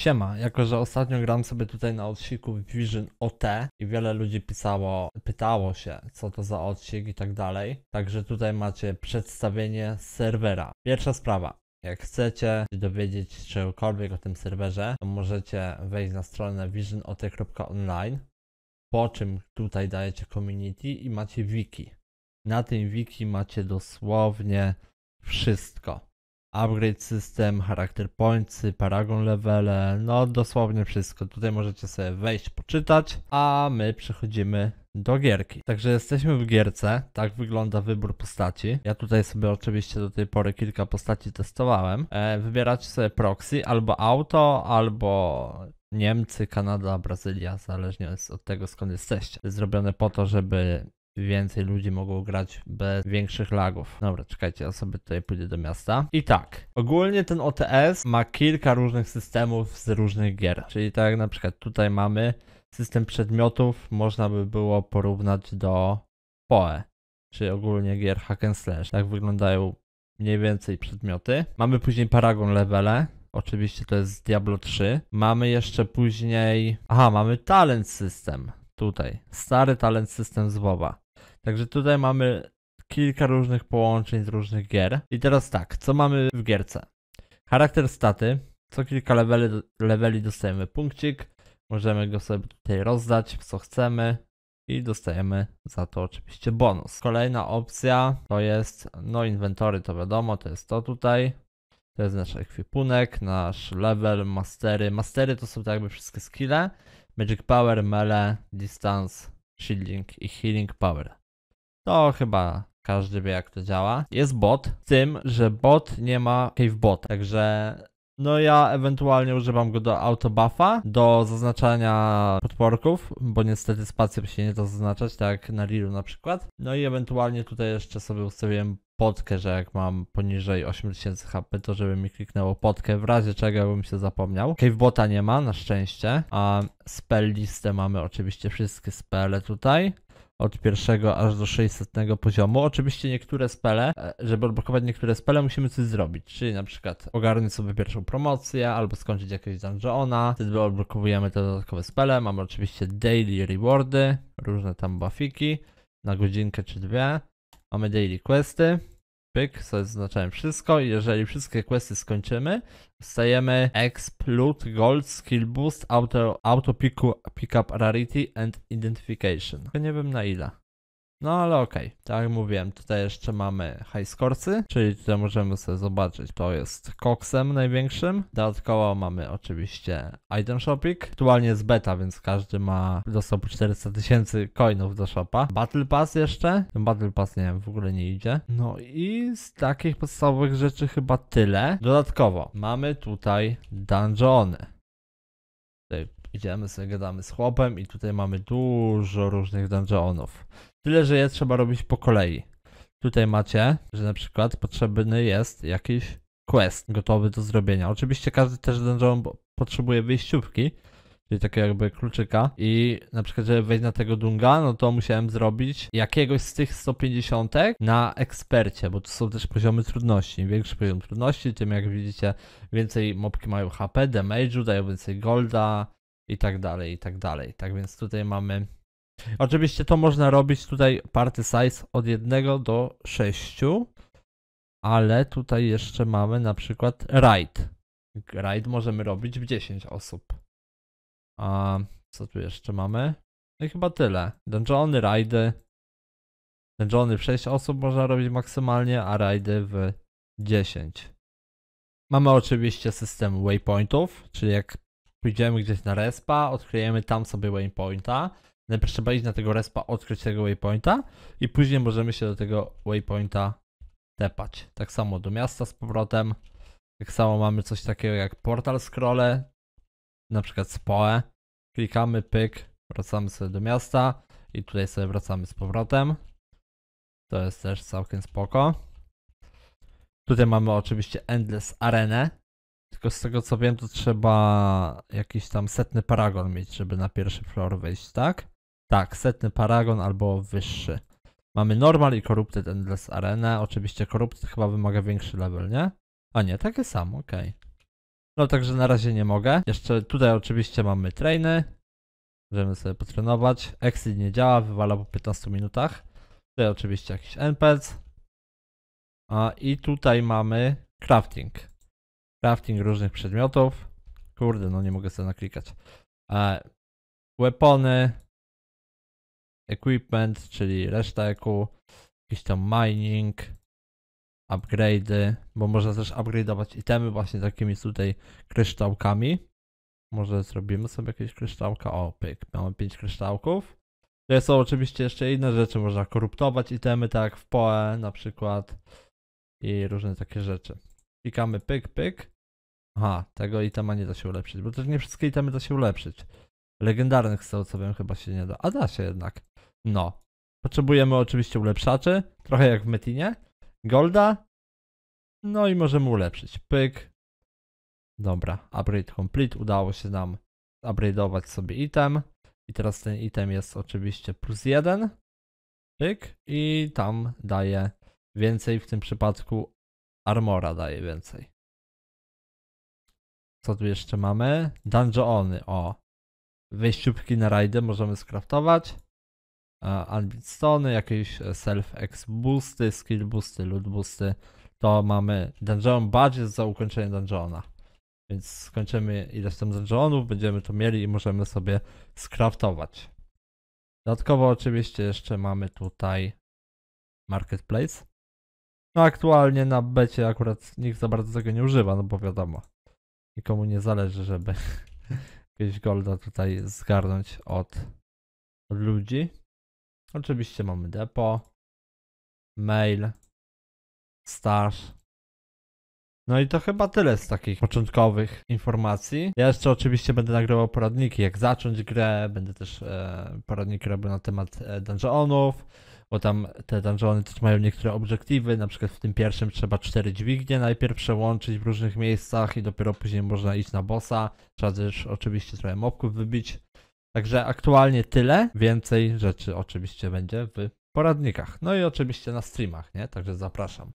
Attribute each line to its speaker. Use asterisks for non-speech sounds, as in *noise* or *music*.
Speaker 1: Siema, jako że ostatnio gram sobie tutaj na odsiku Vision OT i wiele ludzi pisało, pytało się co to za odsik i tak dalej. Także tutaj macie przedstawienie serwera. Pierwsza sprawa. Jak chcecie dowiedzieć czegokolwiek o tym serwerze, to możecie wejść na stronę visionot.online, po czym tutaj dajecie community i macie wiki. Na tym wiki macie dosłownie wszystko upgrade system, charakter pointsy, paragon levele, no dosłownie wszystko. Tutaj możecie sobie wejść, poczytać, a my przechodzimy do gierki. Także jesteśmy w gierce, tak wygląda wybór postaci. Ja tutaj sobie oczywiście do tej pory kilka postaci testowałem. E, wybieracie sobie proxy, albo auto, albo Niemcy, Kanada, Brazylia, zależnie od tego skąd jesteście. Zrobione po to, żeby więcej ludzi mogło grać bez większych lagów. Dobra, czekajcie, ja sobie tutaj pójdę do miasta. I tak, ogólnie ten OTS ma kilka różnych systemów z różnych gier, czyli tak na przykład tutaj mamy system przedmiotów, można by było porównać do POE, czy ogólnie gier hack and slash. Tak wyglądają mniej więcej przedmioty. Mamy później Paragon levele, oczywiście to jest Diablo 3. Mamy jeszcze później, aha, mamy talent system tutaj, stary talent system z WoWa. Także tutaj mamy kilka różnych połączeń z różnych gier. I teraz tak, co mamy w gierce? Charakter staty. Co kilka leveli, leveli dostajemy punkcik. Możemy go sobie tutaj rozdać w co chcemy i dostajemy za to oczywiście bonus. Kolejna opcja to jest, no inwentory to wiadomo, to jest to tutaj. To jest nasz ekwipunek, nasz level, mastery. Mastery to są tak jakby wszystkie skille. Magic Power, Mele, Distance, Shielding i Healing Power. To chyba każdy wie jak to działa. Jest bot, z tym, że bot nie ma cavebot, także no ja ewentualnie używam go do autobuffa, do zaznaczania podporków, bo niestety spacją się nie da zaznaczać, tak na Rilu na przykład. No i ewentualnie tutaj jeszcze sobie ustawiłem podkę, że jak mam poniżej 8000 HP, to żeby mi kliknęło podkę, w razie czego bym się zapomniał. Cavebota nie ma, na szczęście, a spell listę mamy oczywiście wszystkie spele tutaj od pierwszego aż do 600 poziomu. Oczywiście niektóre spele, e, żeby odblokować niektóre spele, musimy coś zrobić, czyli na przykład ogarnąć sobie pierwszą promocję, albo skończyć jakieś dungeona, wtedy odblokowujemy te dodatkowe spele, mamy oczywiście daily rewardy, różne tam buffiki na godzinkę czy dwie, mamy daily questy, pyk, zaznaczałem wszystko i jeżeli wszystkie questy skończymy, dostajemy exp, loot, gold, skill boost, auto, auto pick, pick up rarity and identification. Nie wiem na ile. No ale okej, okay. tak jak mówiłem, tutaj jeszcze mamy high scoresy, czyli tutaj możemy sobie zobaczyć, to jest koksem największym. Dodatkowo mamy oczywiście item shopping, aktualnie jest beta, więc każdy ma dostał 400 tysięcy coinów do shopa. Battle pass jeszcze, ten no, battle pass nie wiem, w ogóle nie idzie. No i z takich podstawowych rzeczy chyba tyle. Dodatkowo mamy tutaj dungeony. Tutaj idziemy sobie, gadamy z chłopem i tutaj mamy dużo różnych dungeonów. Tyle, że je trzeba robić po kolei. Tutaj macie, że na przykład potrzebny jest jakiś quest gotowy do zrobienia. Oczywiście każdy też dungeon potrzebuje wyjściówki, czyli takiego jakby kluczyka i na przykład, żeby wejść na tego Dunga, no to musiałem zrobić jakiegoś z tych 150 na ekspercie, bo to są też poziomy trudności. Im większy poziom trudności, tym jak widzicie więcej mobki mają HP, damage'u, dają więcej golda, i tak dalej, i tak dalej. Tak więc tutaj mamy. Oczywiście to można robić tutaj party size od 1 do 6, ale tutaj jeszcze mamy na przykład raid. Raid możemy robić w 10 osób. A co tu jeszcze mamy? No i chyba tyle. Dungeony, ride. Dungeony w 6 osób można robić maksymalnie, a ride w 10. Mamy oczywiście system waypointów, czyli jak pójdziemy gdzieś na respa, odkryjemy tam sobie waypointa. Najpierw trzeba iść na tego respa, odkryć tego waypointa i później możemy się do tego waypointa tepać. Tak samo do miasta z powrotem. Tak samo mamy coś takiego jak portal scrolle, na przykład SPOE. Klikamy, pyk, wracamy sobie do miasta i tutaj sobie wracamy z powrotem. To jest też całkiem spoko. Tutaj mamy oczywiście Endless Arenę, tylko z tego co wiem, to trzeba jakiś tam setny paragon mieć, żeby na pierwszy floor wejść, tak? Tak, setny paragon albo wyższy. Mamy normal i corrupted endless arena. Oczywiście corrupted chyba wymaga większy level, nie? A nie, takie samo, okej. Okay. No także na razie nie mogę. Jeszcze tutaj oczywiście mamy trainy. Możemy sobie potrenować. Exit nie działa, wywala po 15 minutach. Tutaj oczywiście jakiś NPC. A i tutaj mamy crafting crafting różnych przedmiotów. Kurde, no nie mogę sobie naklikać. weapony, equipment, czyli reszta eku, jakiś tam mining, upgrade'y, bo można też upgrade'ować itemy właśnie takimi tutaj kryształkami. Może zrobimy sobie jakieś kryształka. O, pyk, mamy 5 kryształków. To są oczywiście jeszcze inne rzeczy, można koruptować itemy, tak, w POE na przykład i różne takie rzeczy. Klikamy pyk, pyk. Aha, tego itema nie da się ulepszyć, bo też nie wszystkie itemy da się ulepszyć. Legendarnych z tego co wiem chyba się nie da, a da się jednak. No. Potrzebujemy oczywiście ulepszaczy, trochę jak w Metinie. Golda. No i możemy ulepszyć. Pyk. Dobra, upgrade complete. Udało się nam upgrade'ować sobie item. I teraz ten item jest oczywiście plus jeden. Pyk. I tam daje więcej w tym przypadku Armora daje więcej. Co tu jeszcze mamy? Dungeony, o. Wejściówki na rajdy możemy skraftować. Unbeatstony, jakieś e, self-ex boosty, skill boosty, loot boosty. To mamy dungeon budget za ukończenie dungeona. Więc skończymy ileś tam dungeonów, będziemy to mieli i możemy sobie skraftować. Dodatkowo oczywiście jeszcze mamy tutaj marketplace, no aktualnie na becie akurat nikt za bardzo tego nie używa, no bo wiadomo. Nikomu nie zależy, żeby *laughs* jakieś golda tutaj zgarnąć od, od ludzi. Oczywiście mamy depo, mail, staż. No i to chyba tyle z takich początkowych informacji. Ja jeszcze oczywiście będę nagrywał poradniki, jak zacząć grę, będę też e, poradniki robił na temat e, dungeonów, bo tam te dungeony też mają niektóre obiektywy, na przykład w tym pierwszym trzeba cztery dźwignie najpierw przełączyć w różnych miejscach i dopiero później można iść na bossa. Trzeba też oczywiście trochę mobków wybić. Także aktualnie tyle, więcej rzeczy oczywiście będzie w poradnikach. No i oczywiście na streamach, nie? Także zapraszam.